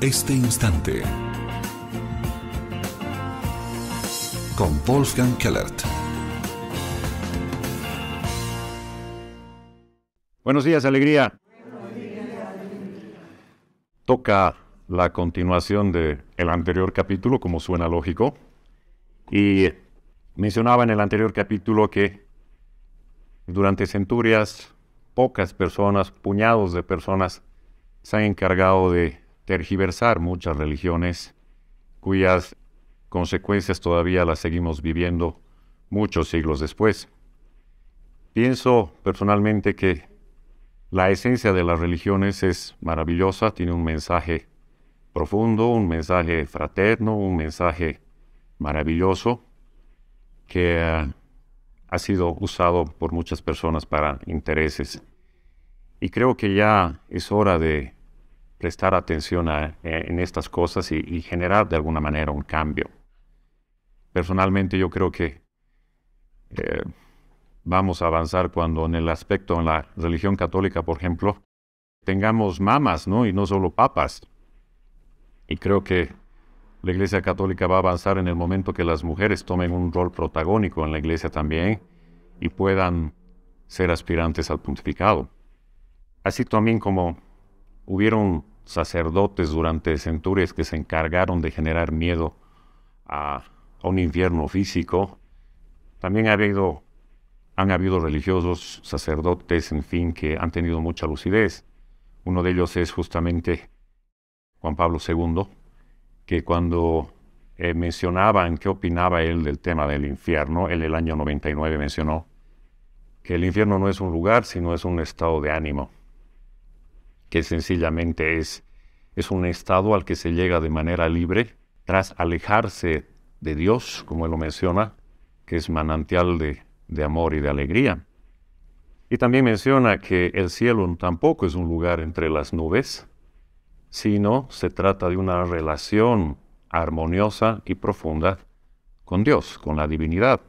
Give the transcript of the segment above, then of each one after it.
este instante. Con Wolfgang Kellert. Buenos días, alegría. Toca la continuación del el anterior capítulo, como suena lógico. Y mencionaba en el anterior capítulo que durante centurias pocas personas, puñados de personas, se han encargado de tergiversar muchas religiones cuyas consecuencias todavía las seguimos viviendo muchos siglos después. Pienso personalmente que la esencia de las religiones es maravillosa, tiene un mensaje profundo, un mensaje fraterno, un mensaje maravilloso que ah, ha sido usado por muchas personas para intereses. Y creo que ya es hora de prestar atención eh, en estas cosas y, generar de alguna manera un cambio. Personalmente yo creo que eh, vamos a avanzar cuando en el aspecto, en la religión católica, por ejemplo, tengamos mamas, ¿no? Y no solo papas. Y creo que la Iglesia Católica va a avanzar en el momento que las mujeres tomen un rol protagónico en la Iglesia también y puedan ser aspirantes al pontificado. Así también como hubieron sacerdotes durante centurias que se encargaron de generar miedo a, un infierno físico. También ha habido, han habido religiosos, sacerdotes, en fin, que han tenido mucha lucidez. Uno de ellos es justamente Juan Pablo II, que cuando eh, mencionaban qué opinaba él del tema del infierno, él el año 99 mencionó que el infierno no es un lugar, sino es un estado de ánimo que sencillamente es, es un estado al que se llega de manera libre tras alejarse de Dios, como él lo menciona, que es manantial de, de amor y de alegría. Y también menciona que el cielo tampoco es un lugar entre las nubes, sino se trata de una relación armoniosa y profunda con Dios, con la divinidad.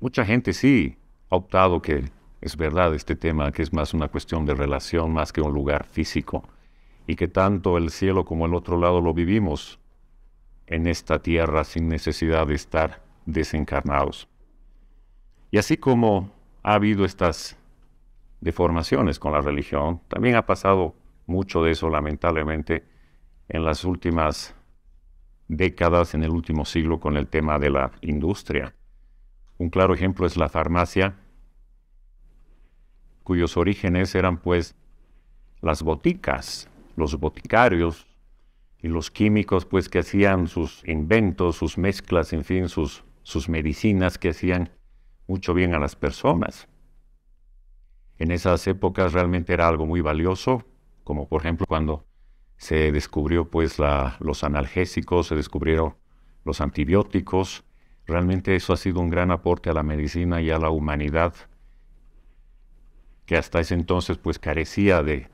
Mucha gente sí ha optado que es verdad este tema, que es más una cuestión de relación más que un lugar físico, y que tanto el cielo como el otro lado lo vivimos en esta tierra sin necesidad de estar desencarnados. Y así como ha habido estas deformaciones con la religión, también ha pasado mucho de eso lamentablemente en las últimas décadas, en el último siglo, con el tema de la industria. Un claro ejemplo es la farmacia, cuyos orígenes eran pues las boticas, los boticarios y los químicos pues que hacían sus inventos, sus mezclas, en fin, sus, sus medicinas que hacían mucho bien a las personas. En esas épocas realmente era algo muy valioso, como por ejemplo cuando se descubrió pues los analgésicos, se descubrieron los antibióticos. Realmente eso ha sido un gran aporte a la medicina y a la humanidad que hasta ese entonces pues carecía de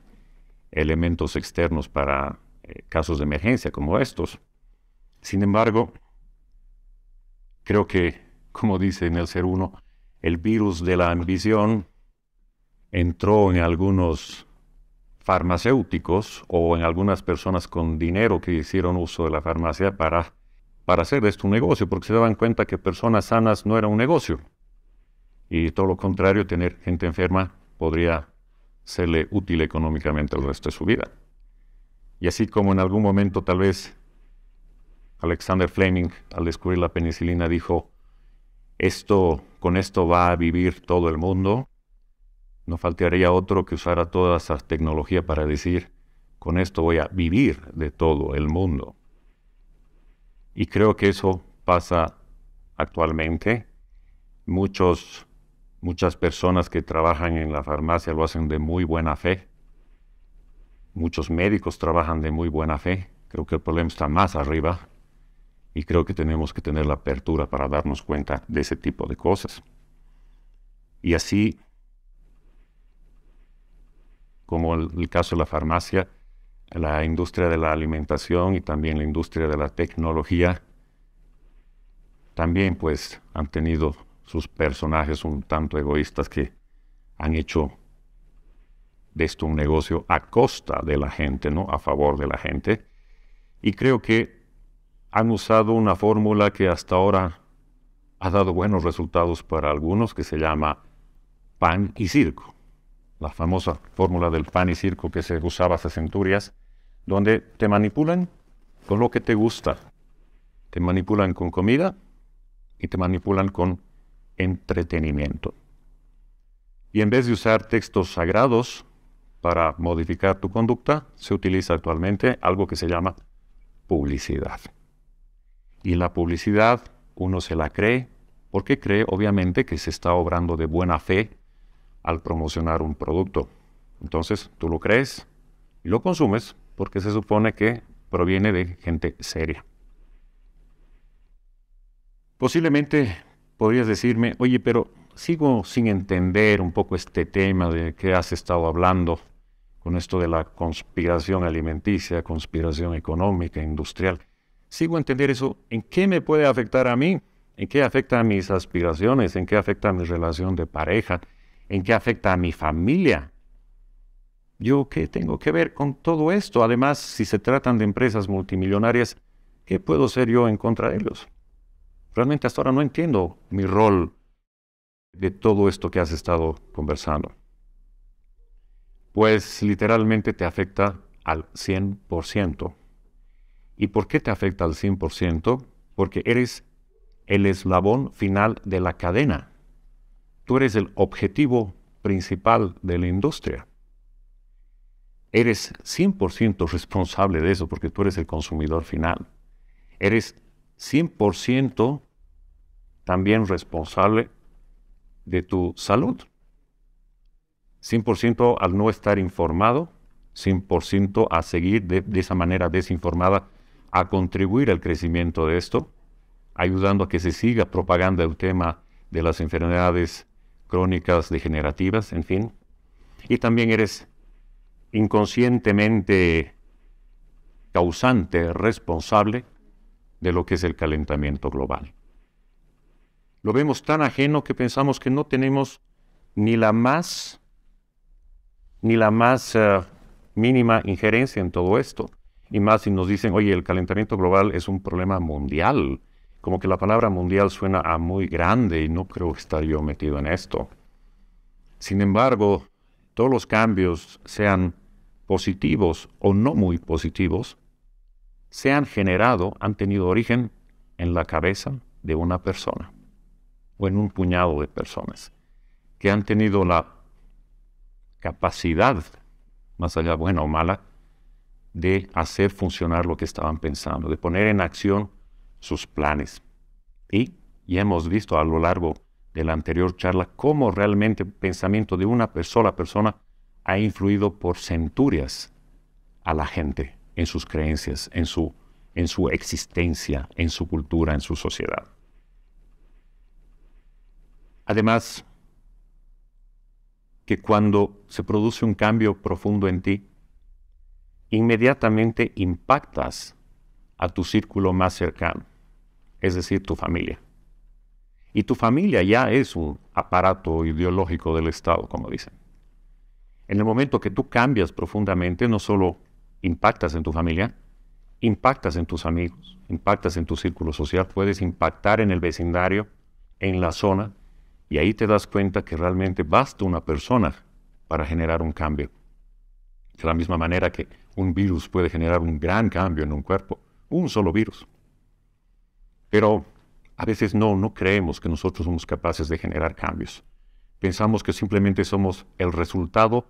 elementos externos para eh, casos de emergencia como estos. Sin embargo, creo que, como dice en el ser uno, el virus de la ambición entró en algunos farmacéuticos o en algunas personas con dinero que hicieron uso de la farmacia para, para hacer de esto un negocio, porque se daban cuenta que personas sanas no era un negocio. Y todo lo contrario, tener gente enferma podría serle útil económicamente el resto de su vida. Y así como en algún momento tal vez Alexander Fleming al descubrir la penicilina dijo, esto con esto va a vivir todo el mundo, no faltaría otro que usara toda esa tecnología para decir, con esto voy a vivir de todo el mundo. Y creo que eso pasa actualmente. Muchos Muchas personas que trabajan en la farmacia lo hacen de muy buena fe. Muchos médicos trabajan de muy buena fe. Creo que el problema está más arriba y creo que tenemos que tener la apertura para darnos cuenta de ese tipo de cosas. Y así, como el, caso de la farmacia, la industria de la alimentación y también la industria de la tecnología, también pues han tenido sus personajes un tanto egoístas que han hecho de esto un negocio a costa de la gente, ¿no? A favor de la gente. Y creo que han usado una fórmula que hasta ahora ha dado buenos resultados para algunos, que se llama pan y circo. La famosa fórmula del pan y circo que se usaba hace centurias, donde te manipulan con lo que te gusta. Te manipulan con comida y te manipulan con entretenimiento. Y en vez de usar textos sagrados para modificar tu conducta, se utiliza actualmente algo que se llama publicidad. Y la publicidad uno se la cree porque cree obviamente que se está obrando de buena fe al promocionar un producto. Entonces tú lo crees y lo consumes porque se supone que proviene de gente seria. Posiblemente podrías decirme, oye, pero sigo sin entender un poco este tema de que has estado hablando con esto de la conspiración alimenticia, conspiración económica, industrial. Sigo entender eso. ¿En qué me puede afectar a mí? ¿En qué afecta a mis aspiraciones? ¿En qué afecta a mi relación de pareja? ¿En qué afecta a mi familia? ¿Yo qué tengo que ver con todo esto? Además, si se tratan de empresas multimillonarias, ¿qué puedo ser yo en contra de ellos? Realmente hasta ahora no entiendo mi rol de todo esto que has estado conversando. Pues literalmente te afecta al 100%. ¿Y por qué te afecta al 100%? Porque eres el eslabón final de la cadena. Tú eres el objetivo principal de la industria. Eres 100% responsable de eso porque tú eres el consumidor final. Eres 100% también responsable de tu salud. 100% al no estar informado, 100% a seguir de, esa manera desinformada, a contribuir al crecimiento de esto, ayudando a que se siga propagando el tema de las enfermedades crónicas degenerativas, en fin. Y también eres inconscientemente causante, responsable de lo que es el calentamiento global. Lo vemos tan ajeno que pensamos que no tenemos ni la más, ni la más eh, mínima injerencia en todo esto. Y más si nos dicen, oye, el calentamiento global es un problema mundial. Como que la palabra mundial suena a muy grande y no creo estar yo metido en esto. Sin embargo, todos los cambios, sean positivos o no muy positivos, se han generado, han tenido origen en la cabeza de una persona o en un puñado de personas que han tenido la capacidad, más allá buena o mala, de hacer funcionar lo que estaban pensando, de poner en acción sus planes. Y, ya hemos visto a lo largo de la anterior charla cómo realmente el pensamiento de una sola persona ha influido por centurias a la gente en sus creencias, en su, en su existencia, en su cultura, en su sociedad. Además, que cuando se produce un cambio profundo en ti, inmediatamente impactas a tu círculo más cercano, es decir, tu familia. Y tu familia ya es un aparato ideológico del Estado, como dicen. En el momento que tú cambias profundamente, no solo impactas en tu familia, impactas en tus amigos, impactas en tu círculo social, puedes impactar en el vecindario, en la zona, y ahí te das cuenta que realmente basta una persona para generar un cambio. De la misma manera que un virus puede generar un gran cambio en un cuerpo, un solo virus. Pero a veces no, no creemos que nosotros somos capaces de generar cambios. Pensamos que simplemente somos el resultado,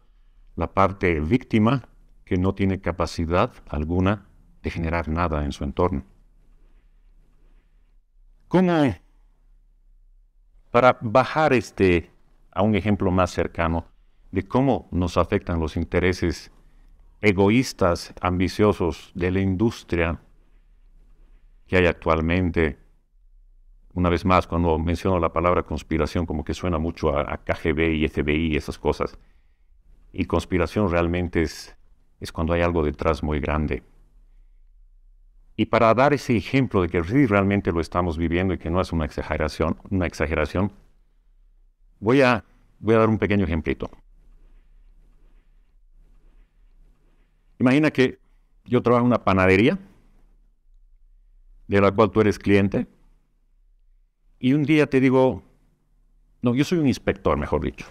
la parte víctima que no tiene capacidad alguna de generar nada en su entorno. ¿Cómo para bajar este a un ejemplo más cercano de cómo nos afectan los intereses egoístas, ambiciosos de la industria que hay actualmente. Una vez más, cuando menciono la palabra conspiración, como que suena mucho a, KGB y FBI y esas cosas. Y conspiración realmente es, es cuando hay algo detrás muy grande. Y para dar ese ejemplo de que sí realmente lo estamos viviendo y que no es una exageración, una exageración voy, a, voy a dar un pequeño ejemplito. Imagina que yo trabajo en una panadería de la cual tú eres cliente y un día te digo, no, yo soy un inspector, mejor dicho.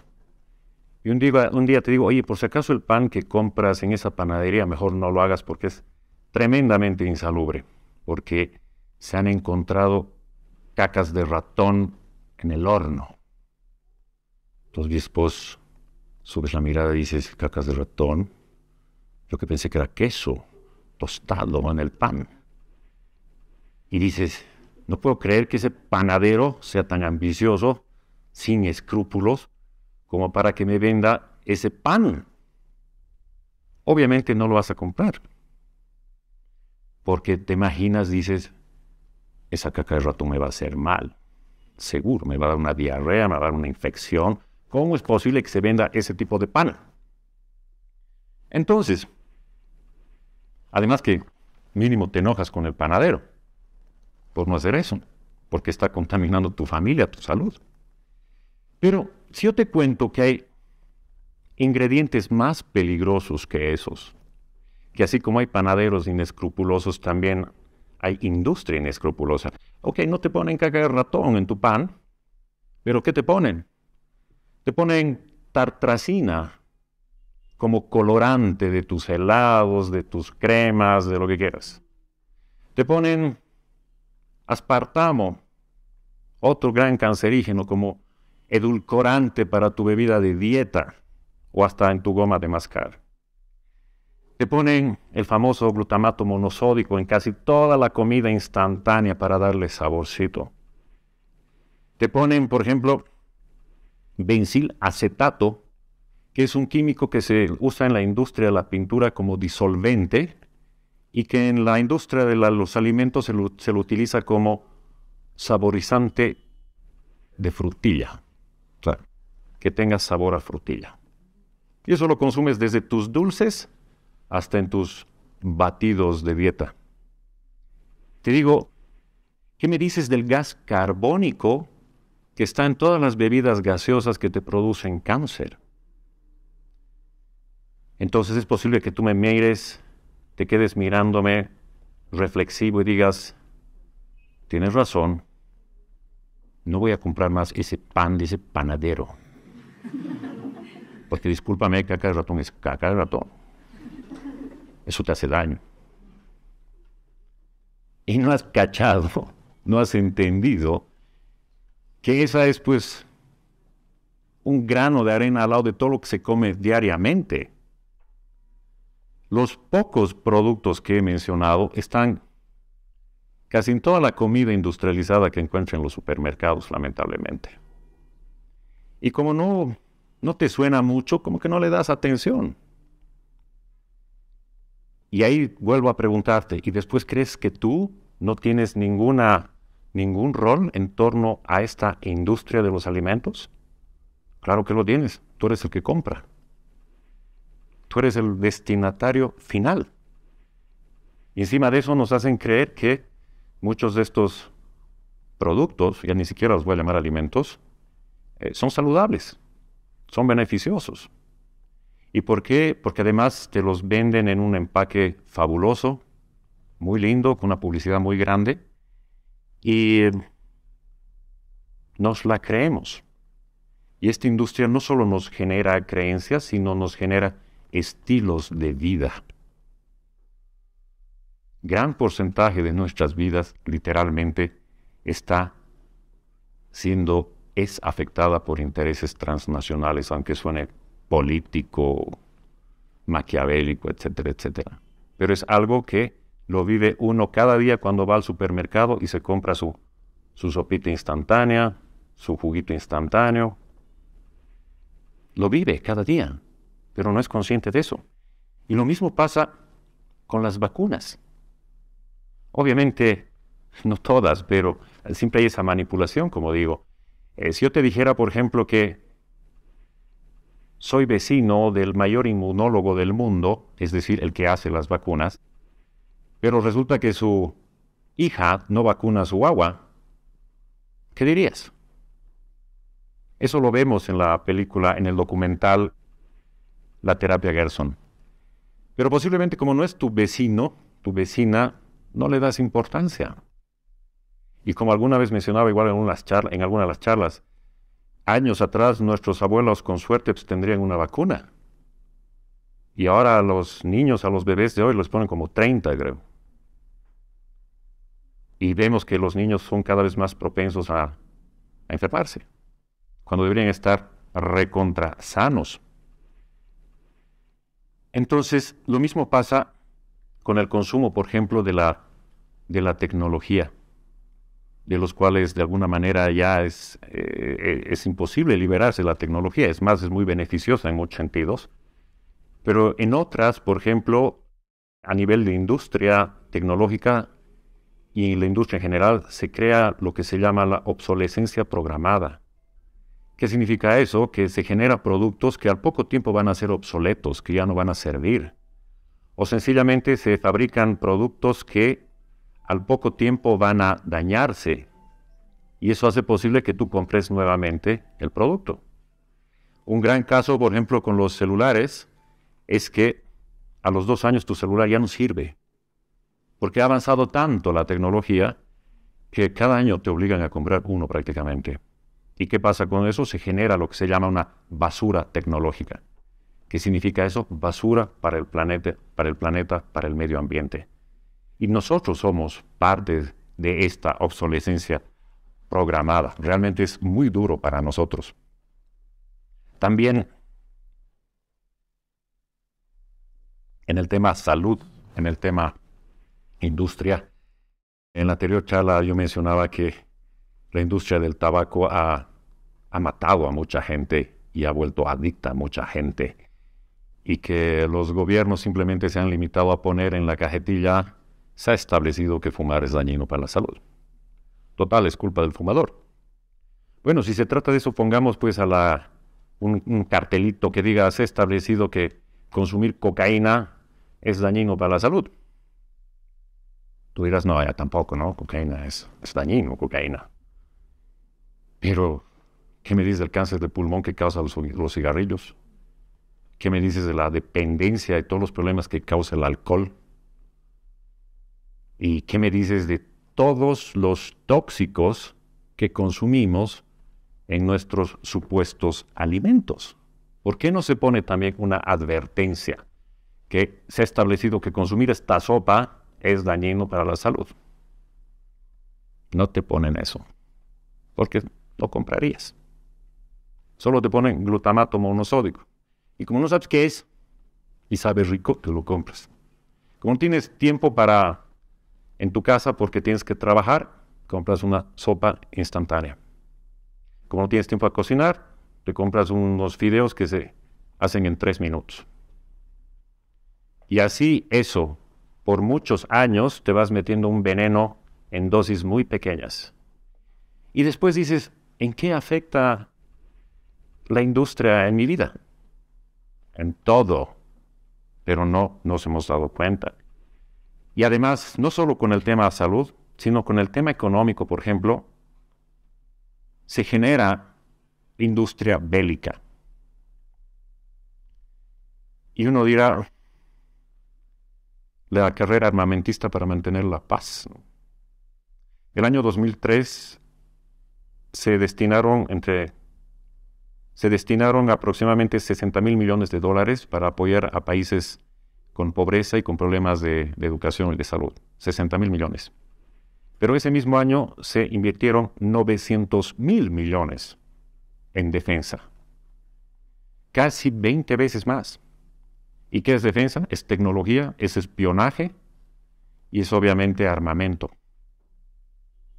Y un día, un día te digo, oye, por si acaso el pan que compras en esa panadería, mejor no lo hagas porque es tremendamente insalubre, porque se han encontrado cacas de ratón en el horno. Los después subes la mirada y dices, cacas de ratón. Yo que pensé que era queso tostado en el pan. Y dices, no puedo creer que ese panadero sea tan ambicioso, sin escrúpulos, como para que me venda ese pan. Obviamente no lo vas a comprar. Porque te imaginas, dices, esa caca de rato me va a hacer mal. Seguro, me va a dar una diarrea, me va a dar una infección. ¿Cómo es posible que se venda ese tipo de pan? Entonces, además que mínimo te enojas con el panadero por no hacer eso, porque está contaminando tu familia, tu salud. Pero si yo te cuento que hay ingredientes más peligrosos que esos, que así como hay panaderos inescrupulosos, también hay industria inescrupulosa. Ok, no te ponen caca de ratón en tu pan, pero ¿qué te ponen? Te ponen tartracina como colorante de tus helados, de tus cremas, de lo que quieras. Te ponen aspartamo, otro gran cancerígeno como edulcorante para tu bebida de dieta o hasta en tu goma de mascar. Te ponen el famoso glutamato monosódico en casi toda la comida instantánea para darle saborcito. Te ponen, por ejemplo, benzilacetato, acetato, que es un químico que se usa en la industria de la pintura como disolvente y que en la industria de los alimentos se lo, se utiliza como saborizante de frutilla. Que tenga sabor a frutilla. Y eso lo consumes desde tus dulces hasta en tus batidos de dieta. Te digo, ¿qué me dices del gas carbónico que está en todas las bebidas gaseosas que te producen cáncer? Entonces es posible que tú me mires, te quedes mirándome reflexivo y digas, tienes razón, no voy a comprar más ese pan de ese panadero. Porque discúlpame, caca de ratón es caca de ratón eso te hace daño. Y no has cachado, no has entendido que esa es pues un grano de arena al lado de todo lo que se come diariamente. Los pocos productos que he mencionado están casi en toda la comida industrializada que encuentra en los supermercados, lamentablemente. Y como no, no te suena mucho, como que no le das atención. Y ahí vuelvo a preguntarte, ¿y después crees que tú no tienes ninguna, ningún rol en torno a esta industria de los alimentos? Claro que lo tienes, tú eres el que compra. Tú eres el destinatario final. Y encima de eso nos hacen creer que muchos de estos productos, ya ni siquiera los voy a llamar alimentos, eh, son saludables, son beneficiosos. ¿Y por qué? Porque además te los venden en un empaque fabuloso, muy lindo, con una publicidad muy grande, y eh, nos la creemos. Y esta industria no solo nos genera creencias, sino nos genera estilos de vida. Gran porcentaje de nuestras vidas literalmente está siendo, es afectada por intereses transnacionales, aunque suene político, maquiavélico, etcétera, etcétera. Pero es algo que lo vive uno cada día cuando va al supermercado y se compra su, su sopita instantánea, su juguito instantáneo. Lo vive cada día, pero no es consciente de eso. Y lo mismo pasa con las vacunas. Obviamente, no todas, pero siempre hay esa manipulación, como digo. Eh, si yo te dijera, por ejemplo, que soy vecino del mayor inmunólogo del mundo, es decir, el que hace las vacunas, pero resulta que su hija no vacuna su agua, ¿qué dirías? Eso lo vemos en la película, en el documental La terapia Gerson. Pero posiblemente como no es tu vecino, tu vecina, no le das importancia. Y como alguna vez mencionaba igual en, en alguna de las charlas, años atrás nuestros abuelos con suerte tendrían una vacuna. Y ahora a los niños, a los bebés de hoy, los ponen como 30, creo. Y vemos que los niños son cada vez más propensos a, enfermarse, cuando deberían estar recontra sanos. Entonces, lo mismo pasa con el consumo, por ejemplo, de de la tecnología de los cuales de alguna manera ya es, eh, eh, es imposible liberarse la tecnología. Es más, es muy beneficiosa en muchos sentidos. Pero en otras, por ejemplo, a nivel de industria tecnológica y en la industria en general, se crea lo que se llama la obsolescencia programada. ¿Qué significa eso? Que se generan productos que al poco tiempo van a ser obsoletos, que ya no van a servir. O sencillamente se fabrican productos que al poco tiempo van a dañarse y eso hace posible que tú compres nuevamente el producto. Un gran caso, por ejemplo, con los celulares, es que a los dos años tu celular ya no sirve, porque ha avanzado tanto la tecnología que cada año te obligan a comprar uno prácticamente. ¿Y qué pasa con eso? Se genera lo que se llama una basura tecnológica. ¿Qué significa eso? Basura para el planeta, para el planeta, para el medio ambiente. Y nosotros somos parte de esta obsolescencia programada. Realmente es muy duro para nosotros. También en el tema salud, en el tema industria, en la anterior charla yo mencionaba que la industria del tabaco ha, matado a mucha gente y ha vuelto adicta a mucha gente y que los gobiernos simplemente se han limitado a poner en la cajetilla se ha establecido que fumar es dañino para la salud. Total, es culpa del fumador. Bueno, si se trata de eso, pongamos pues a la, un, cartelito que diga, se ha establecido que consumir cocaína es dañino para la salud. Tú dirás, no, ya tampoco, ¿no? Cocaína es, dañino, cocaína. Pero, ¿qué me dices del cáncer de pulmón que causa los, los cigarrillos? ¿Qué me dices de la dependencia y todos los problemas que causa el alcohol? ¿Y qué me dices de todos los tóxicos que consumimos en nuestros supuestos alimentos? ¿Por qué no se pone también una advertencia que se ha establecido que consumir esta sopa es dañino para la salud? No te ponen eso, porque lo comprarías. Solo te ponen glutamato monosódico. Y como no sabes qué es, y sabe rico, te lo compras. Como tienes tiempo para en tu casa porque tienes que trabajar, compras una sopa instantánea. Como no tienes tiempo a cocinar, te compras unos fideos que se hacen en tres minutos. Y así eso, por muchos años te vas metiendo un veneno en dosis muy pequeñas. Y después dices, ¿en qué afecta la industria en mi vida? En todo. Pero no nos hemos dado cuenta. Y además, no solo con el tema de salud, sino con el tema económico, por ejemplo, se genera industria bélica. Y uno dirá, la carrera armamentista para mantener la paz. El año 2003 se destinaron entre se destinaron aproximadamente 60 mil millones de dólares para apoyar a países con pobreza y con problemas de, educación y de salud, 60 mil millones. Pero ese mismo año se invirtieron 900 mil millones en defensa, casi 20 veces más. ¿Y qué es defensa? Es tecnología, es espionaje y es obviamente armamento.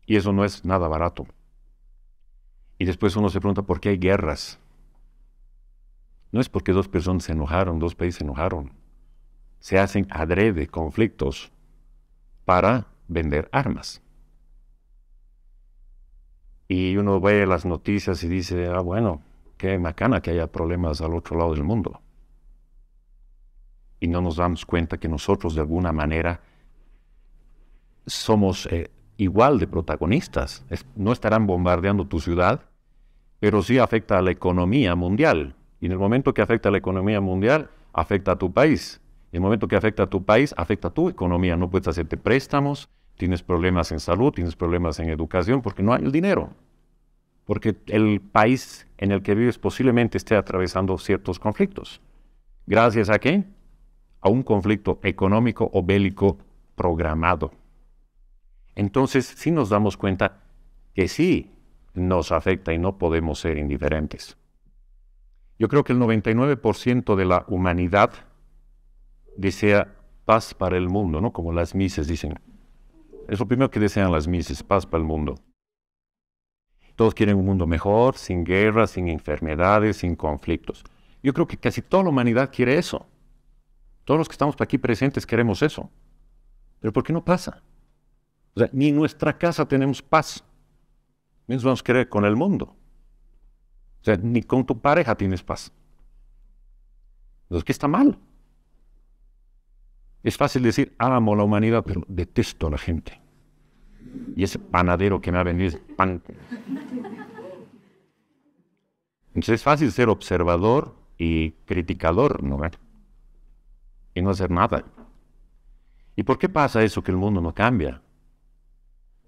Y eso no es nada barato. Y después uno se pregunta por qué hay guerras. No es porque dos personas se enojaron, dos países se enojaron se hacen adrede conflictos para vender armas. Y uno ve las noticias y dice, ah, bueno, qué macana que haya problemas al otro lado del mundo. Y no nos damos cuenta que nosotros de alguna manera somos eh, igual de protagonistas. no estarán bombardeando tu ciudad, pero sí afecta a la economía mundial. Y en el momento que afecta a la economía mundial, afecta a tu país el momento que afecta a tu país, afecta a tu economía. No puedes hacerte préstamos, tienes problemas en salud, tienes problemas en educación, porque no hay el dinero. Porque el país en el que vives posiblemente esté atravesando ciertos conflictos. ¿Gracias a qué? A un conflicto económico o bélico programado. Entonces, sí nos damos cuenta que sí nos afecta y no podemos ser indiferentes. Yo creo que el 99% de la humanidad desea paz para el mundo, ¿no? Como las mises dicen. Es lo primero que desean las mises, paz para el mundo. Todos quieren un mundo mejor, sin guerras, sin enfermedades, sin conflictos. Yo creo que casi toda la humanidad quiere eso. Todos los que estamos aquí presentes queremos eso. Pero ¿por qué no pasa? O sea, ni en nuestra casa tenemos paz. Menos vamos a querer con el mundo. O sea, ni con tu pareja tienes paz. Entonces, ¿qué está mal? Es fácil decir, amo la humanidad, pero detesto a la gente. Y ese panadero que me ha venido es pan. Entonces es fácil ser observador y criticador, ¿no? Y no hacer nada. ¿Y por qué pasa eso que el mundo no cambia?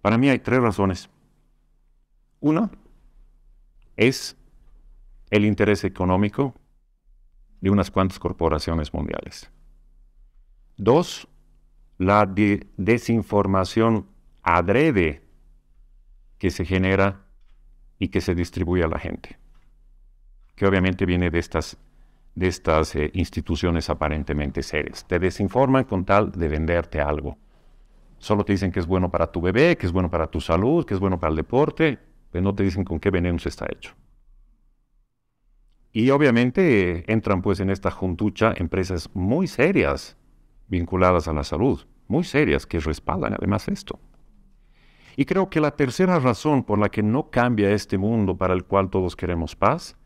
Para mí hay tres razones. Una es el interés económico de unas cuantas corporaciones mundiales. Dos, la desinformación adrede que se genera y que se distribuye a la gente, que obviamente viene de estas, de estas eh, instituciones aparentemente serias. Te desinforman con tal de venderte algo. Solo te dicen que es bueno para tu bebé, que es bueno para tu salud, que es bueno para el deporte, pero no te dicen con qué veneno se está hecho. Y obviamente eh, entran pues en esta juntucha empresas muy serias vinculadas a la salud, muy serias, que respaldan además esto. Y creo que la tercera razón por la que no cambia este mundo para el cual todos queremos paz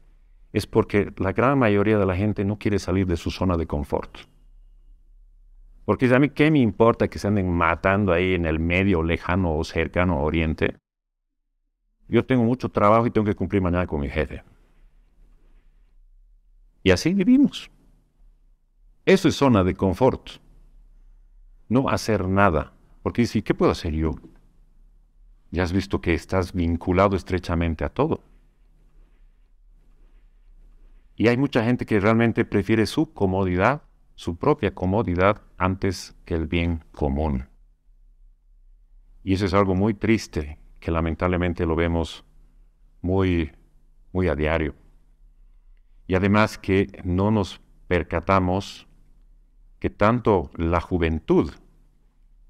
es porque la gran mayoría de la gente no quiere salir de su zona de confort. Porque a mí, ¿qué me importa que se anden matando ahí en el medio lejano o cercano oriente? Yo tengo mucho trabajo y tengo que cumplir mañana con mi jefe. Y así vivimos. Eso es zona de confort no hacer nada, porque dice, qué puedo hacer yo? Ya has visto que estás vinculado estrechamente a todo. Y hay mucha gente que realmente prefiere su comodidad, su propia comodidad, antes que el bien común. Y eso es algo muy triste que lamentablemente lo vemos muy, muy a diario. Y además que no nos percatamos que tanto la juventud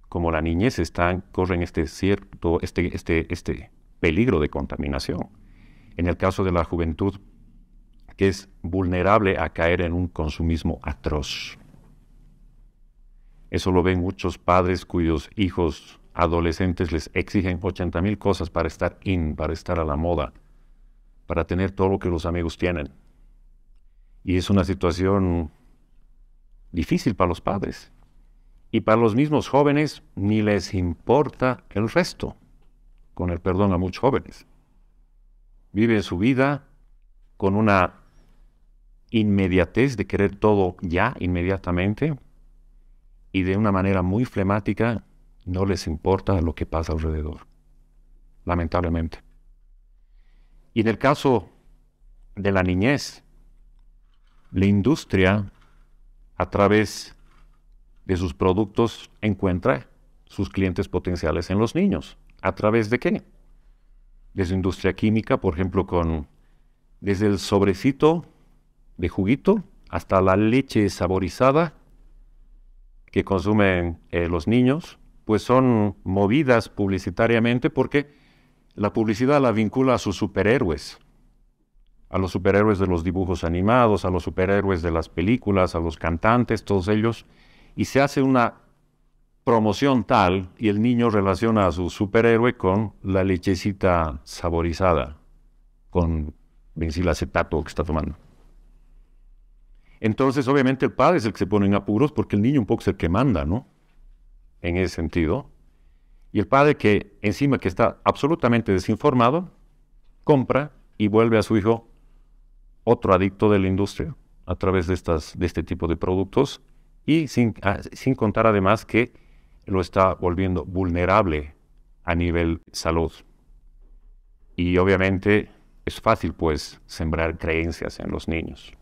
como la niñez están, corren este cierto, este, este, este peligro de contaminación. En el caso de la juventud, que es vulnerable a caer en un consumismo atroz. Eso lo ven muchos padres cuyos hijos adolescentes les exigen 80 mil cosas para estar in, para estar a la moda, para tener todo lo que los amigos tienen. Y es una situación difícil para los padres. Y para los mismos jóvenes ni les importa el resto, con el perdón a muchos jóvenes. Vive su vida con una inmediatez de querer todo ya, inmediatamente, y de una manera muy flemática no les importa lo que pasa alrededor, lamentablemente. Y en el caso de la niñez, la industria a través de sus productos encuentra sus clientes potenciales en los niños. ¿A través de qué? Desde su industria química, por ejemplo, con desde el sobrecito de juguito hasta la leche saborizada que consumen eh, los niños, pues son movidas publicitariamente porque la publicidad la vincula a sus superhéroes a los superhéroes de los dibujos animados, a los superhéroes de las películas, a los cantantes, todos ellos, y se hace una promoción tal y el niño relaciona a su superhéroe con la lechecita saborizada, con acetato que está tomando. Entonces, obviamente, el padre es el que se pone en apuros porque el niño un poco es el que manda, ¿no? En ese sentido. Y el padre que, encima que está absolutamente desinformado, compra y vuelve a su hijo otro adicto de la industria a través de, estas, de este tipo de productos y ah, sin, contar además que lo está volviendo vulnerable a nivel salud. Y obviamente es fácil pues sembrar creencias en los niños.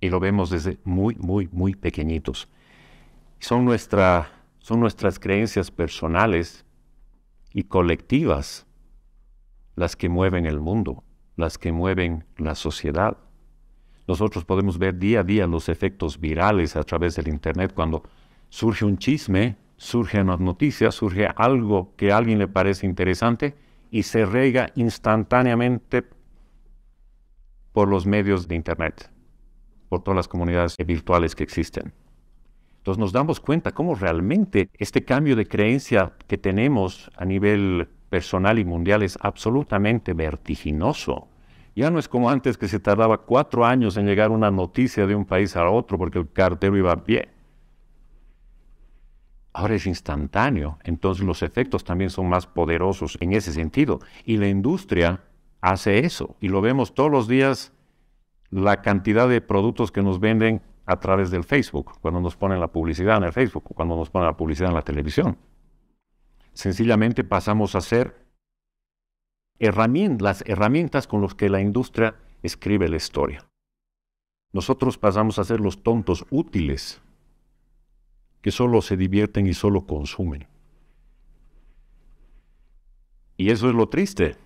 Y lo vemos desde muy, muy, muy pequeñitos. Son, nuestra, son nuestras creencias personales y colectivas las que mueven el mundo las que mueven la sociedad. Nosotros podemos ver día a día los efectos virales a través del Internet cuando surge un chisme, surge una noticias, surge algo que a alguien le parece interesante y se rega instantáneamente por los medios de Internet, por todas las comunidades virtuales que existen. Entonces nos damos cuenta cómo realmente este cambio de creencia que tenemos a nivel personal y mundial es absolutamente vertiginoso. Ya no es como antes que se tardaba cuatro años en llegar una noticia de un país a otro porque el cartero iba a pie. Ahora es instantáneo, entonces los efectos también son más poderosos en ese sentido. Y la industria hace eso, y lo vemos todos los días, la cantidad de productos que nos venden a través del Facebook, cuando nos ponen la publicidad en el Facebook, cuando nos ponen la publicidad en la televisión sencillamente pasamos a ser herramientas, las herramientas con las que la industria escribe la historia. Nosotros pasamos a ser los tontos útiles que solo se divierten y solo consumen. Y eso es lo triste.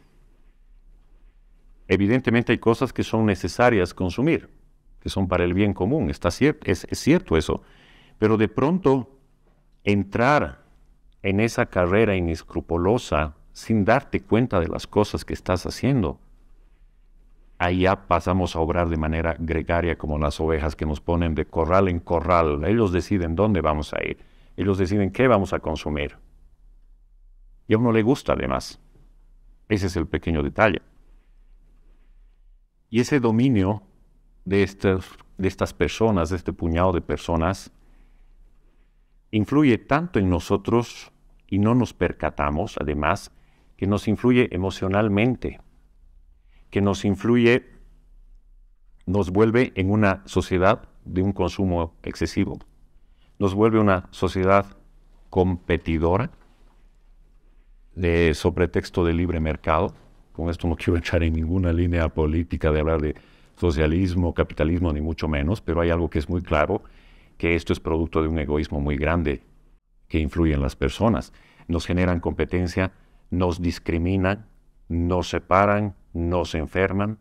Evidentemente hay cosas que son necesarias consumir, que son para el bien común, está es, es cierto eso. Pero de pronto entrar en esa carrera inescrupulosa sin darte cuenta de las cosas que estás haciendo. Allá pasamos a obrar de manera gregaria como las ovejas que nos ponen de corral en corral. Ellos deciden dónde vamos a ir. Ellos deciden qué vamos a consumir. Y a uno le gusta además. Ese es el pequeño detalle. Y ese dominio de, de estas personas, de este puñado de personas, influye tanto en nosotros y no nos percatamos, además, que nos influye emocionalmente, que nos influye, nos vuelve en una sociedad de un consumo excesivo, nos vuelve una sociedad competidora, de, sobretexto de libre mercado. Con esto no quiero echar en ninguna línea política de hablar de socialismo, capitalismo, ni mucho menos, pero hay algo que es muy claro, que esto es producto de un egoísmo muy grande que influyen las personas. Nos generan competencia, nos discriminan, nos separan, nos enferman.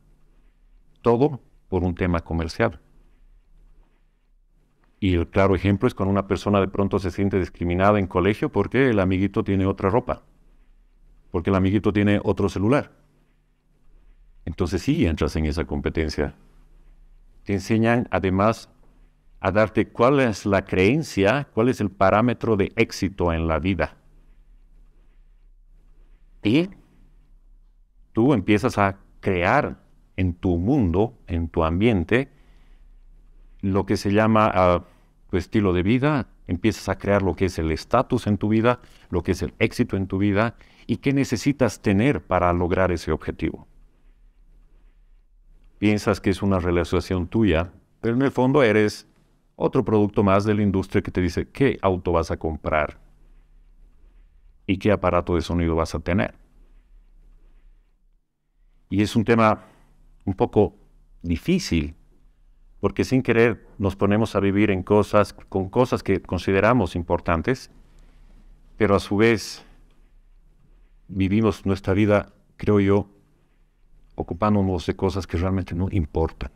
Todo por un tema comercial. Y el claro ejemplo es cuando una persona de pronto se siente discriminada en colegio porque el amiguito tiene otra ropa, porque el amiguito tiene otro celular. Entonces sí entras en esa competencia. Te enseñan además a darte cuál es la creencia, cuál es el parámetro de éxito en la vida. Y tú empiezas a crear en tu mundo, en tu ambiente, lo que se llama ah, tu estilo de vida, empiezas a crear lo que es el estatus en tu vida, lo que es el éxito en tu vida y qué necesitas tener para lograr ese objetivo. Piensas que es una relación tuya, pero en el fondo eres otro producto más de la industria que te dice qué auto vas a comprar y qué aparato de sonido vas a tener. Y es un tema un poco difícil, porque sin querer nos ponemos a vivir en cosas, con cosas que consideramos importantes, pero a su vez vivimos nuestra vida, creo yo, ocupándonos de cosas que realmente no importan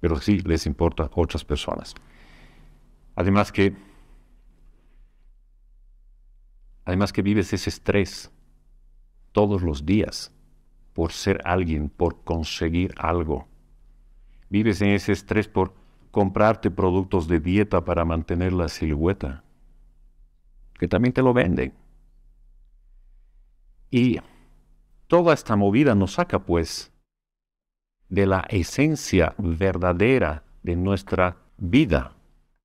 pero sí les importa a otras personas. Además que, además que vives ese estrés todos los días por ser alguien, por conseguir algo. Vives en ese estrés por comprarte productos de dieta para mantener la silueta, que también te lo venden. Y toda esta movida nos saca, pues, de la esencia verdadera de nuestra vida,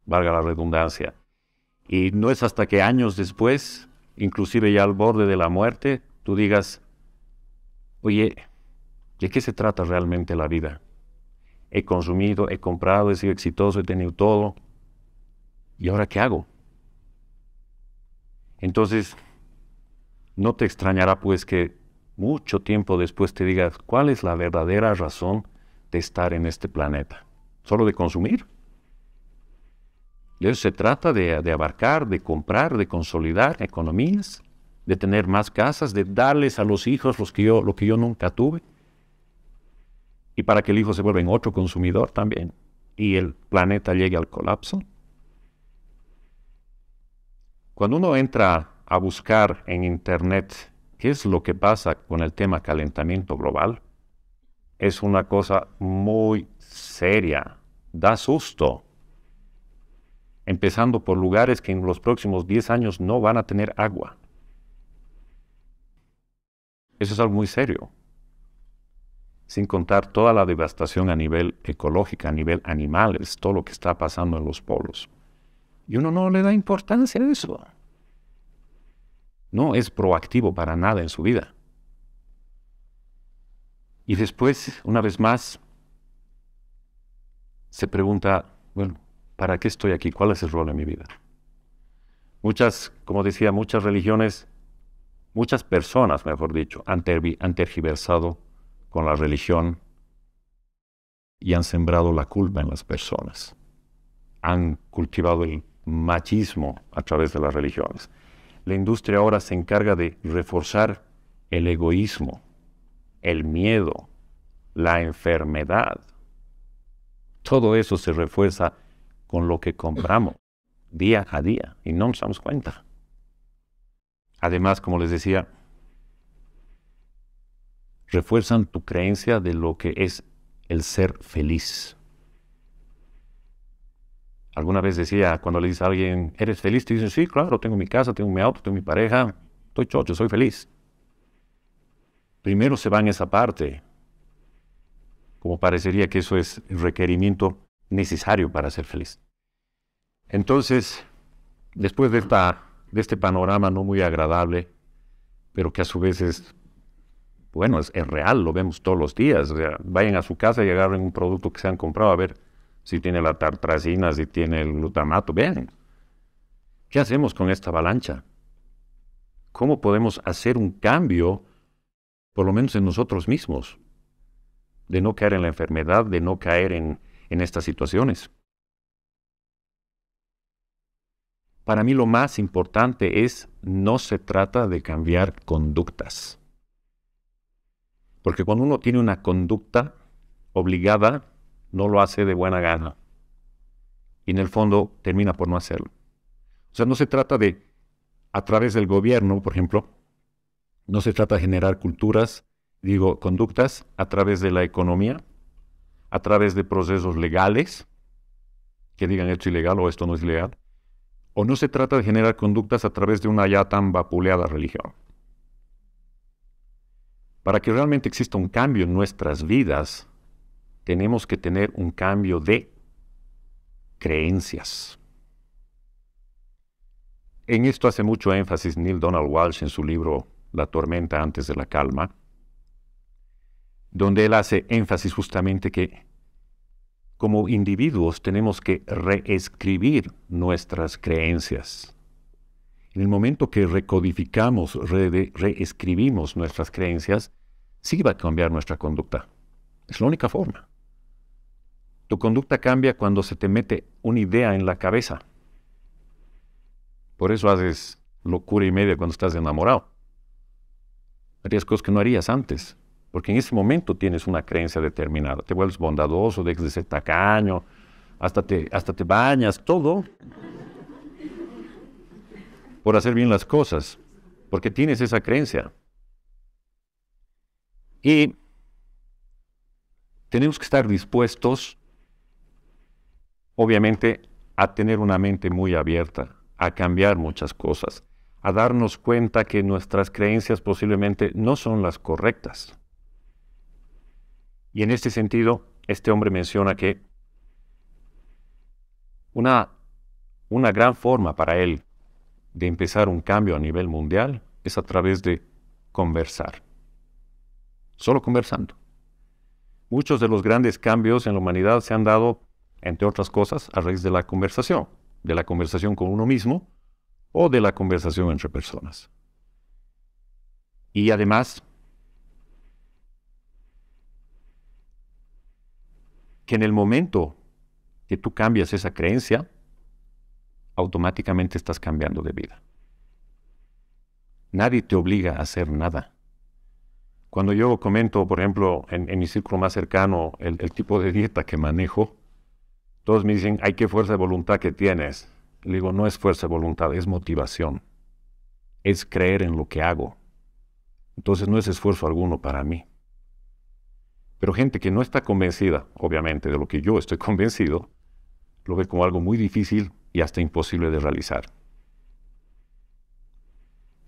valga la redundancia. Y no es hasta que años después, inclusive ya al borde de la muerte, tú digas, oye, ¿de qué se trata realmente la vida? He consumido, he comprado, he sido exitoso, he tenido todo. ¿Y ahora qué hago? Entonces, no te extrañará pues que mucho tiempo después te digas cuál es la verdadera razón de estar en este planeta. ¿Solo de consumir? De se trata de, abarcar, de comprar, de consolidar economías, de tener más casas, de darles a los hijos los que yo, lo que yo nunca tuve. Y para que el hijo se vuelva en otro consumidor también y el planeta llegue al colapso. Cuando uno entra a buscar en Internet ¿Qué es lo que pasa con el tema calentamiento global? Es una cosa muy seria, da susto. Empezando por lugares que en los próximos 10 años no van a tener agua. Eso es algo muy serio. Sin contar toda la devastación a nivel ecológico, a nivel es todo lo que está pasando en los polos. Y uno no le da importancia a eso no es proactivo para nada en su vida. Y después, una vez más, se pregunta, bueno, ¿para qué estoy aquí? ¿Cuál es el rol en mi vida? Muchas, como decía, muchas religiones, muchas personas, mejor dicho, han, han tergiversado con la religión y han sembrado la culpa en las personas. Han cultivado el machismo a través de las religiones la industria ahora se encarga de reforzar el egoísmo, el miedo, la enfermedad. Todo eso se refuerza con lo que compramos día a día y no nos damos cuenta. Además, como les decía, refuerzan tu creencia de lo que es el ser feliz. Alguna vez decía, cuando le dice a alguien, ¿eres feliz? Te dicen, sí, claro, tengo mi casa, tengo mi auto, tengo mi pareja, estoy chocho, soy feliz. Primero se va en esa parte, como parecería que eso es el requerimiento necesario para ser feliz. Entonces, después de, esta, de este panorama no muy agradable, pero que a su vez es, bueno, es, real, lo vemos todos los días. O vayan a su casa y agarren un producto que se han comprado, a ver, si tiene la tartracina, si tiene el glutamato. ¿bien? ¿qué hacemos con esta avalancha? ¿Cómo podemos hacer un cambio, por lo menos en nosotros mismos, de no caer en la enfermedad, de no caer en, en estas situaciones? Para mí lo más importante es no se trata de cambiar conductas. Porque cuando uno tiene una conducta obligada, no lo hace de buena gana. Y en el fondo termina por no hacerlo. O sea, no se trata de, a través del gobierno, por ejemplo, no se trata de generar culturas, digo, conductas a través de la economía, a través de procesos legales, que digan esto es ilegal o esto no es ilegal, o no se trata de generar conductas a través de una ya tan vapuleada religión. Para que realmente exista un cambio en nuestras vidas, tenemos que tener un cambio de creencias. En esto hace mucho énfasis Neil Donald Walsh en su libro La tormenta antes de la calma, donde él hace énfasis justamente que como individuos tenemos que reescribir nuestras creencias. En el momento que recodificamos, reescribimos nuestras creencias, sí va a cambiar nuestra conducta. Es la única forma. Tu conducta cambia cuando se te mete una idea en la cabeza. Por eso haces locura y media cuando estás enamorado. Harías cosas que no harías antes, porque en ese momento tienes una creencia determinada. Te vuelves bondadoso, de ser tacaño, hasta te, hasta te bañas, todo. Por hacer bien las cosas, porque tienes esa creencia. Y tenemos que estar dispuestos obviamente a tener una mente muy abierta, a cambiar muchas cosas, a darnos cuenta que nuestras creencias posiblemente no son las correctas. Y en este sentido, este hombre menciona que una, una gran forma para él de empezar un cambio a nivel mundial es a través de conversar. Solo conversando. Muchos de los grandes cambios en la humanidad se han dado entre otras cosas, a raíz de la conversación, de la conversación con uno mismo o de la conversación entre personas. Y además, que en el momento que tú cambias esa creencia, automáticamente estás cambiando de vida. Nadie te obliga a hacer nada. Cuando yo comento, por ejemplo, en, mi círculo más cercano, el tipo de dieta que manejo, todos me dicen, ay, qué fuerza de voluntad que tienes. Le digo, no es fuerza de voluntad, es motivación. Es creer en lo que hago. Entonces no es esfuerzo alguno para mí. Pero gente que no está convencida, obviamente, de lo que yo estoy convencido, lo ve como algo muy difícil y hasta imposible de realizar.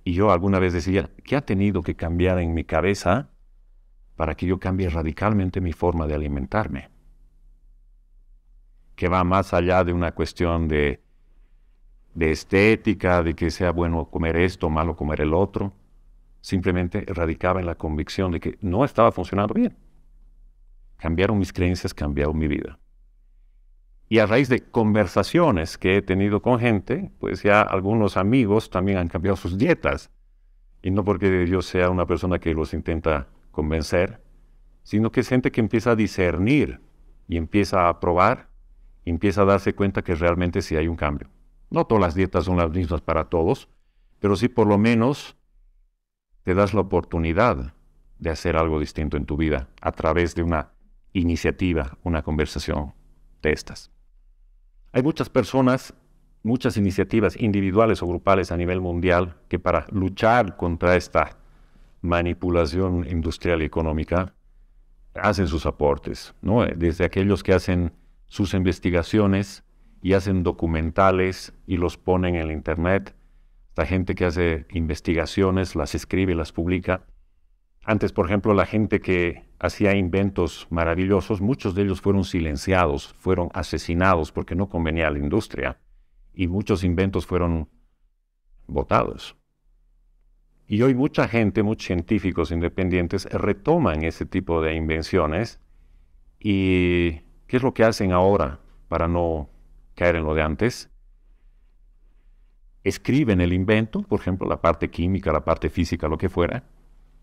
Y yo alguna vez decía, ¿qué ha tenido que cambiar en mi cabeza para que yo cambie radicalmente mi forma de alimentarme? que va más allá de una cuestión de, estética, de que sea bueno comer esto, malo comer el otro. Simplemente radicaba en la convicción de que no estaba funcionando bien. Cambiaron mis creencias, cambiaron mi vida. Y a raíz de conversaciones que he tenido con gente, pues ya algunos amigos también han cambiado sus dietas. Y no porque yo sea una persona que los intenta convencer, sino que es gente que empieza a discernir y empieza a probar empieza a darse cuenta que realmente sí hay un cambio. No todas las dietas son las mismas para todos, pero sí por lo menos te das la oportunidad de hacer algo distinto en tu vida a través de una iniciativa, una conversación de estas. Hay muchas personas, muchas iniciativas individuales o grupales a nivel mundial que para luchar contra esta manipulación industrial y económica hacen sus aportes, ¿no? Desde aquellos que hacen sus investigaciones y hacen documentales y los ponen en Internet. La gente que hace investigaciones las escribe, las publica. Antes, por ejemplo, la gente que hacía inventos maravillosos, muchos de ellos fueron silenciados, fueron asesinados porque no convenía a la industria y muchos inventos fueron votados. Y hoy mucha gente, muchos científicos independientes retoman ese tipo de invenciones y ¿Qué es lo que hacen ahora para no caer en lo de antes? Escriben el invento, por ejemplo, la parte química, la parte física, lo que fuera,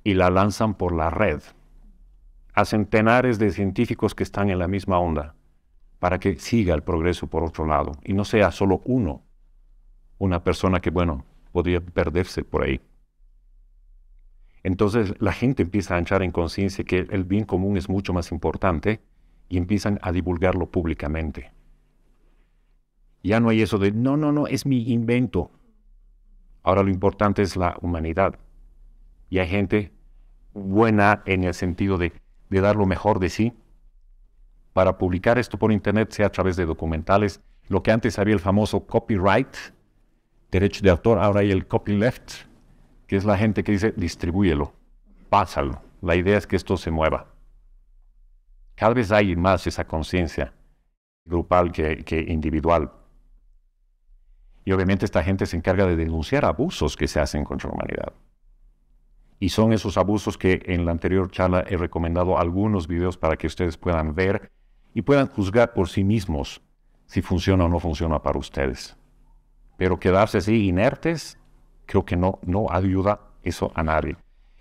y la lanzan por la red a centenares de científicos que están en la misma onda para que siga el progreso por otro lado y no sea solo uno, una persona que, bueno, podría perderse por ahí. Entonces la gente empieza a anchar en conciencia que el bien común es mucho más importante y empiezan a divulgarlo públicamente. Ya no hay eso de, no, no, no, es mi invento. Ahora lo importante es la humanidad. Y hay gente buena en el sentido de, de dar lo mejor de sí. Para publicar esto por Internet, sea a través de documentales, lo que antes había el famoso copyright, derecho de autor, ahora hay el copyleft, que es la gente que dice, distribúyelo, pásalo. La idea es que esto se mueva tal vez hay más esa conciencia grupal que, individual. Y obviamente esta gente se encarga de denunciar abusos que se hacen contra la humanidad. Y son esos abusos que en la anterior charla he recomendado algunos videos para que ustedes puedan ver y puedan juzgar por sí mismos si funciona o no funciona para ustedes. Pero quedarse así inertes, creo que no, no ayuda eso a nadie.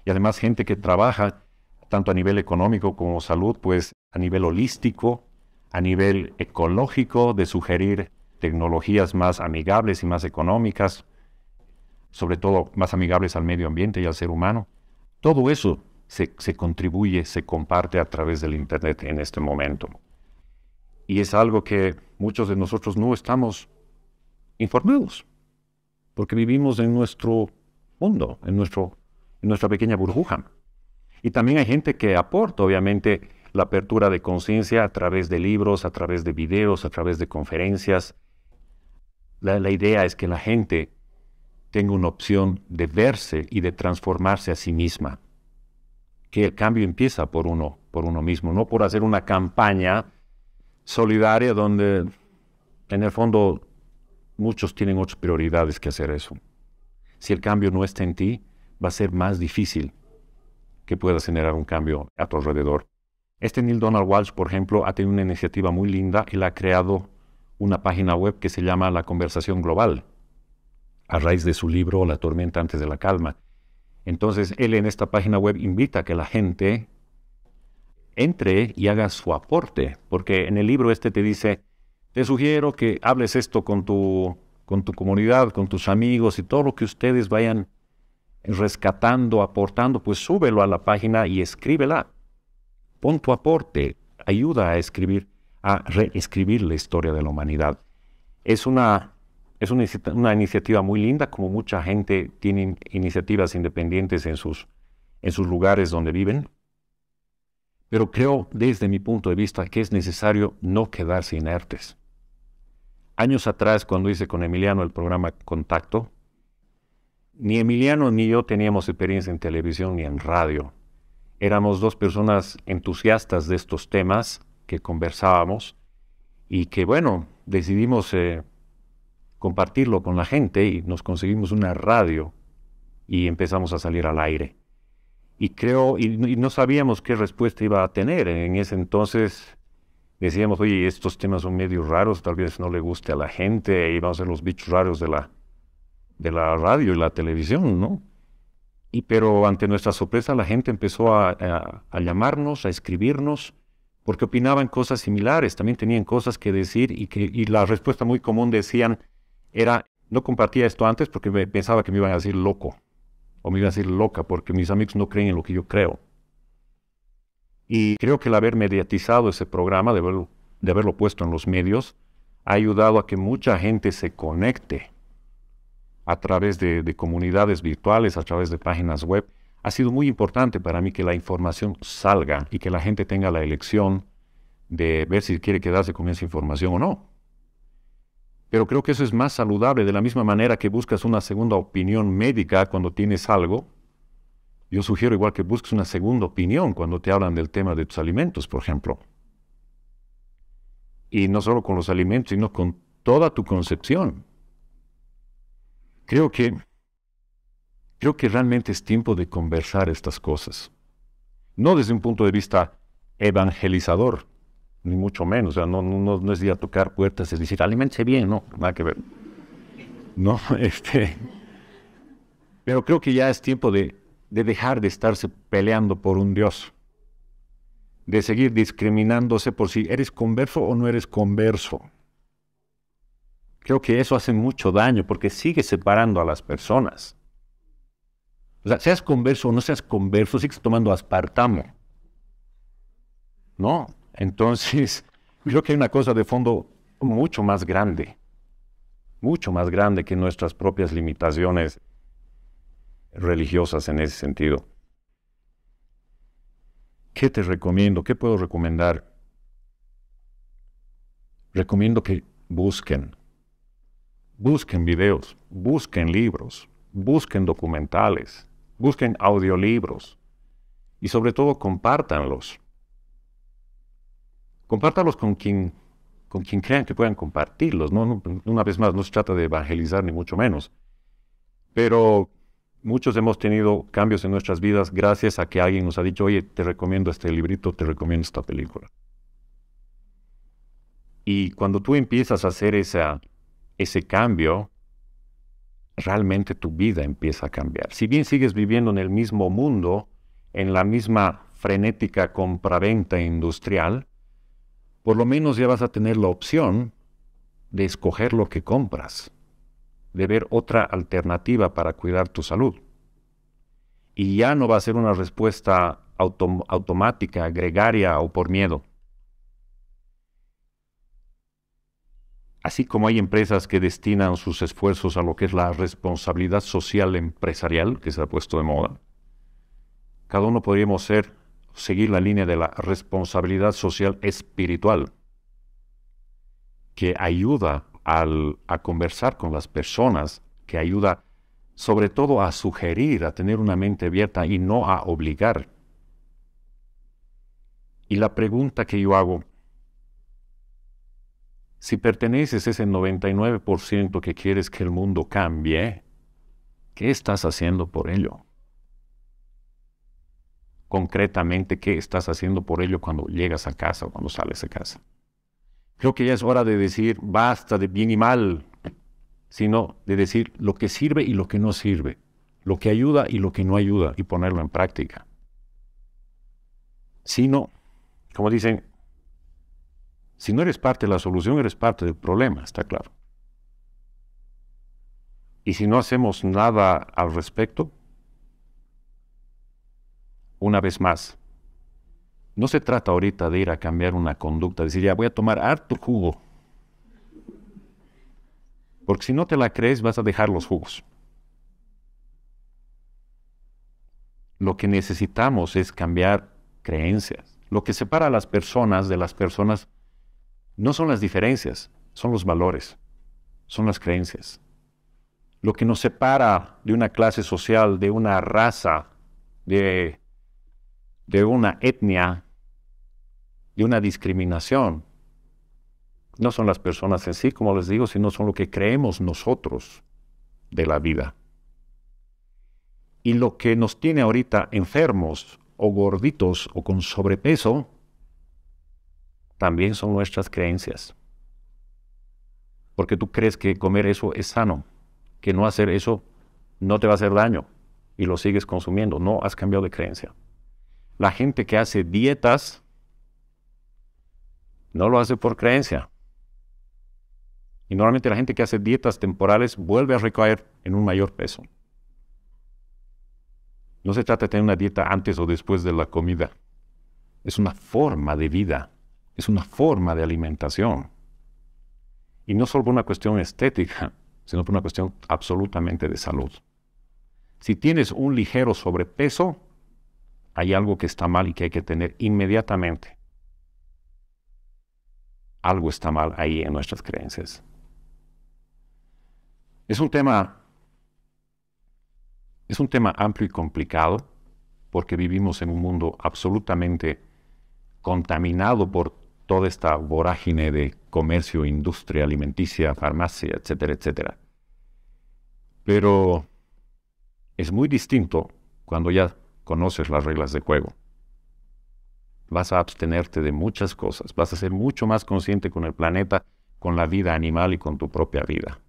Y además gente que trabaja tanto a nivel económico como salud, pues a nivel holístico, a nivel ecológico, de sugerir tecnologías más amigables y más económicas, sobre todo más amigables al medio ambiente y al ser humano. Todo eso se, contribuye, se comparte a través del Internet en este momento. Y es algo que muchos de nosotros no estamos informados, porque vivimos en nuestro mundo, en, nuestro, en nuestra pequeña burbuja. Y también hay gente que aporta, obviamente, la apertura de conciencia a través de libros, a través de videos, a través de conferencias. La, idea es que la gente tenga una opción de verse y de transformarse a sí misma. Que el cambio empieza por uno, por uno mismo, no por hacer una campaña solidaria donde en el fondo muchos tienen otras prioridades que hacer eso. Si el cambio no está en ti, va a ser más difícil que puedas generar un cambio a tu alrededor. Este Neil Donald Walsh, por ejemplo, ha tenido una iniciativa muy linda. Él ha creado una página web que se llama La Conversación Global, a raíz de su libro La Tormenta antes de la Calma. Entonces, él en esta página web invita a que la gente entre y haga su aporte, porque en el libro este te dice, te sugiero que hables esto con tu, con tu comunidad, con tus amigos y todo lo que ustedes vayan rescatando, aportando, pues súbelo a la página y escríbela pon tu aporte, ayuda a escribir, a reescribir la historia de la humanidad. Es una, es una, iniciativa muy linda, como mucha gente tiene iniciativas independientes en sus, en sus lugares donde viven, pero creo desde mi punto de vista que es necesario no quedarse inertes. Años atrás, cuando hice con Emiliano el programa Contacto, ni Emiliano ni yo teníamos experiencia en televisión ni en radio éramos dos personas entusiastas de estos temas que conversábamos y que, bueno, decidimos eh, compartirlo con la gente y nos conseguimos una radio y empezamos a salir al aire. Y creo, y, no sabíamos qué respuesta iba a tener. En ese entonces decíamos, oye, estos temas son medio raros, tal vez no le guste a la gente y vamos a ser los bichos raros de la, de la radio y la televisión, ¿no? pero ante nuestra sorpresa la gente empezó a, llamarnos, a escribirnos, porque opinaban cosas similares, también tenían cosas que decir y, que, la respuesta muy común decían era, no compartía esto antes porque pensaba que me iban a decir loco o me iban a decir loca porque mis amigos no creen en lo que yo creo. Y creo que el haber mediatizado ese programa, de haberlo puesto en los medios, ha ayudado a que mucha gente se conecte a través de, comunidades virtuales, a través de páginas web, ha sido muy importante para mí que la información salga y que la gente tenga la elección de ver si quiere quedarse con esa información o no. Pero creo que eso es más saludable, de la misma manera que buscas una segunda opinión médica cuando tienes algo. Yo sugiero igual que busques una segunda opinión cuando te hablan del tema de tus alimentos, por ejemplo. Y no solo con los alimentos, sino con toda tu concepción. Creo que, creo que realmente es tiempo de conversar estas cosas. No desde un punto de vista evangelizador, ni mucho menos. O no, no, es ir a tocar puertas, es decir, alimente bien, no, nada que ver. No, este. Pero creo que ya es tiempo de dejar de estarse peleando por un Dios, de seguir discriminándose por si eres converso o no eres converso. Creo que eso hace mucho daño porque sigue separando a las personas. O sea, seas converso o no seas converso, sigues tomando aspartamo. ¿No? Entonces, creo que hay una cosa de fondo mucho más grande, mucho más grande que nuestras propias limitaciones religiosas en ese sentido. ¿Qué te recomiendo? ¿Qué puedo recomendar? Recomiendo que busquen Busquen videos, busquen libros, busquen documentales, busquen audiolibros y sobre todo compártanlos. Compártanlos con quien, con quien crean que puedan compartirlos. una vez más, no se trata de evangelizar ni mucho menos. Pero muchos hemos tenido cambios en nuestras vidas gracias a que alguien nos ha dicho, oye, te recomiendo este librito, te recomiendo esta película. Y cuando tú empiezas a hacer esa, ese cambio, realmente tu vida empieza a cambiar. Si bien sigues viviendo en el mismo mundo, en la misma frenética compraventa industrial, por lo menos ya vas a tener la opción de escoger lo que compras, de ver otra alternativa para cuidar tu salud. Y ya no va a ser una respuesta automática, gregaria o por miedo. Así como hay empresas que destinan sus esfuerzos a lo que es la responsabilidad social empresarial, que se ha puesto de moda, cada uno podríamos ser, seguir la línea de la responsabilidad social espiritual, que ayuda a conversar con las personas, que ayuda sobre todo a sugerir, a tener una mente abierta y no a obligar. Y la pregunta que yo hago, si perteneces a ese 99% que quieres que el mundo cambie, ¿qué estás haciendo por ello? Concretamente, ¿qué estás haciendo por ello cuando llegas a casa o cuando sales a casa? Creo que ya es hora de decir basta de bien y mal, sino de decir lo que sirve y lo que no sirve, lo que ayuda y lo que no ayuda y ponerlo en práctica. Sino, como dicen, si no eres parte de la solución, eres parte del problema, está claro. Y si no hacemos nada al respecto, una vez más, no se trata ahorita de ir a cambiar una conducta, decir, ya voy a tomar harto jugo. Porque si no te la crees, vas a dejar los jugos. Lo que necesitamos es cambiar creencias. Lo que separa a las personas de las personas no son las diferencias, son los valores, son las creencias. Lo que nos separa de una clase social, de una raza, de, una etnia, de una discriminación, no son las personas en sí, como les digo, sino son lo que creemos nosotros de la vida. Y lo que nos tiene ahorita enfermos o gorditos o con sobrepeso también son nuestras creencias. Porque tú crees que comer eso es sano, que no hacer eso no te va a hacer daño y lo sigues consumiendo. No has cambiado de creencia. La gente que hace dietas no lo hace por creencia. Y normalmente la gente que hace dietas temporales vuelve a recaer en un mayor peso. No se trata de tener una dieta antes o después de la comida. Es una forma de vida es una forma de alimentación. Y no solo por una cuestión estética, sino por una cuestión absolutamente de salud. Si tienes un ligero sobrepeso, hay algo que está mal y que hay que tener inmediatamente. Algo está mal ahí en nuestras creencias. Es un tema es un tema amplio y complicado porque vivimos en un mundo absolutamente contaminado por toda esta vorágine de comercio, industria alimenticia, farmacia, etcétera, etcétera. Pero es muy distinto cuando ya conoces las reglas de juego. Vas a abstenerte de muchas cosas, vas a ser mucho más consciente con el planeta, con la vida animal y con tu propia vida.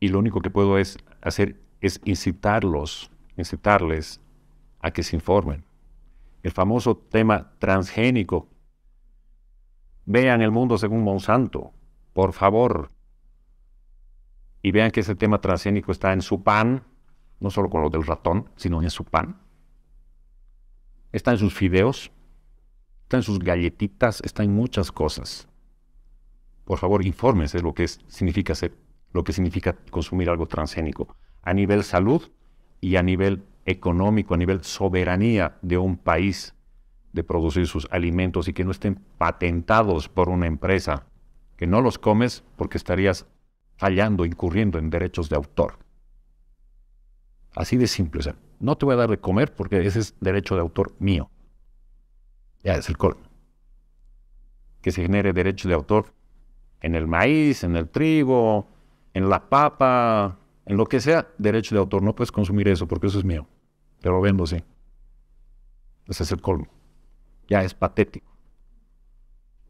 Y lo único que puedo es hacer es incitarlos, incitarles a que se informen, el famoso tema transgénico. Vean el mundo según Monsanto, por favor. Y vean que ese tema transgénico está en su pan, no solo con lo del ratón, sino en su pan. Está en sus fideos, está en sus galletitas, está en muchas cosas. Por favor, infórmense lo que significa lo que significa consumir algo transgénico a nivel salud y a nivel económico, a nivel soberanía de un país de producir sus alimentos y que no estén patentados por una empresa, que no los comes porque estarías fallando, incurriendo en derechos de autor. Así de simple. O sea, no te voy a dar de comer porque ese es derecho de autor mío. Ya es el colmo. Que se genere derecho de autor en el maíz, en el trigo, en la papa, en lo que sea, derecho de autor, no puedes consumir eso porque eso es mío. Pero vendo, sí. Ese es el colmo. Ya es patético.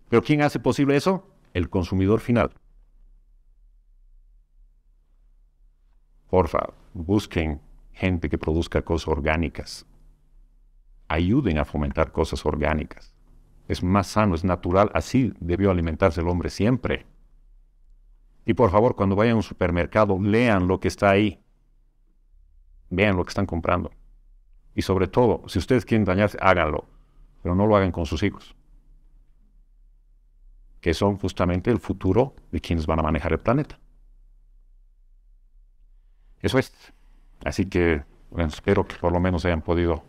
Pero ¿quién hace posible eso? El consumidor final. Porfa, busquen gente que produzca cosas orgánicas. Ayuden a fomentar cosas orgánicas. Es más sano, es natural. Así debió alimentarse el hombre siempre. Y por favor, cuando vayan a un supermercado, lean lo que está ahí. Vean lo que están comprando. Y sobre todo, si ustedes quieren dañarse, háganlo. Pero no lo hagan con sus hijos. Que son justamente el futuro de quienes van a manejar el planeta. Eso es. Así que espero que por lo menos hayan podido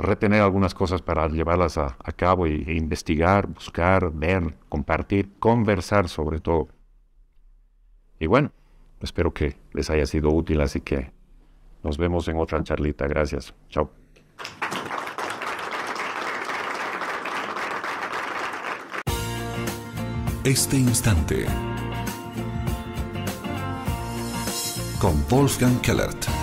retener algunas cosas para llevarlas a, cabo e, investigar, buscar, ver, compartir, conversar sobre todo. Y bueno, espero que les haya sido útil, así que nos vemos en otra charlita. Gracias. Chao. Este instante con Wolfgang Kellert.